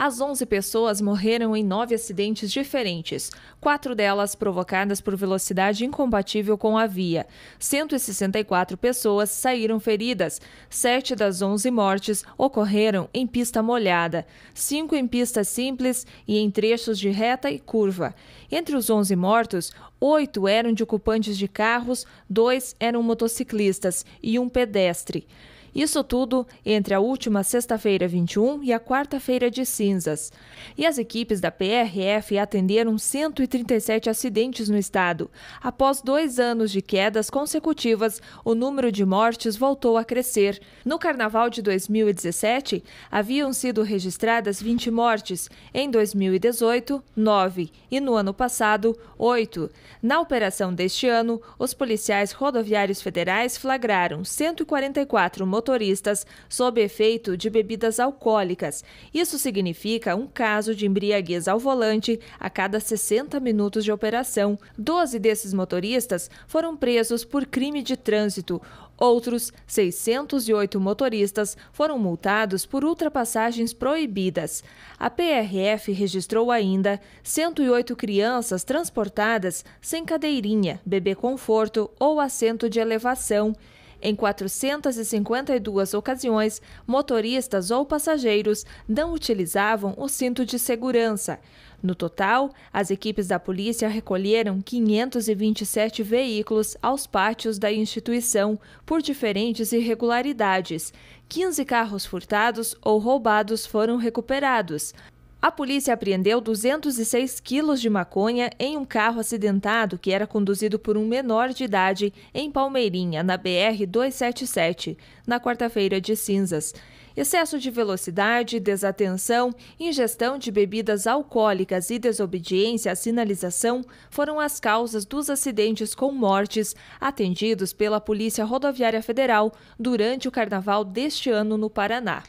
As 11 pessoas morreram em nove acidentes diferentes, quatro delas provocadas por velocidade incompatível com a via. 164 pessoas saíram feridas. Sete das 11 mortes ocorreram em pista molhada, cinco em pista simples e em trechos de reta e curva. Entre os 11 mortos, oito eram de ocupantes de carros, dois eram motociclistas e um pedestre. Isso tudo entre a última sexta-feira 21 e a quarta-feira de cinzas. E as equipes da PRF atenderam 137 acidentes no estado. Após dois anos de quedas consecutivas, o número de mortes voltou a crescer. No carnaval de 2017, haviam sido registradas 20 mortes, em 2018, 9 e no ano passado, 8. Na operação deste ano, os policiais rodoviários federais flagraram 144 motoristas motoristas sob efeito de bebidas alcoólicas. Isso significa um caso de embriaguez ao volante a cada 60 minutos de operação. Doze desses motoristas foram presos por crime de trânsito. Outros 608 motoristas foram multados por ultrapassagens proibidas. A PRF registrou ainda 108 crianças transportadas sem cadeirinha, bebê conforto ou assento de elevação. Em 452 ocasiões, motoristas ou passageiros não utilizavam o cinto de segurança. No total, as equipes da polícia recolheram 527 veículos aos pátios da instituição por diferentes irregularidades. 15 carros furtados ou roubados foram recuperados. A polícia apreendeu 206 quilos de maconha em um carro acidentado que era conduzido por um menor de idade em Palmeirinha, na BR-277, na quarta-feira de cinzas. Excesso de velocidade, desatenção, ingestão de bebidas alcoólicas e desobediência à sinalização foram as causas dos acidentes com mortes atendidos pela Polícia Rodoviária Federal durante o carnaval deste ano no Paraná.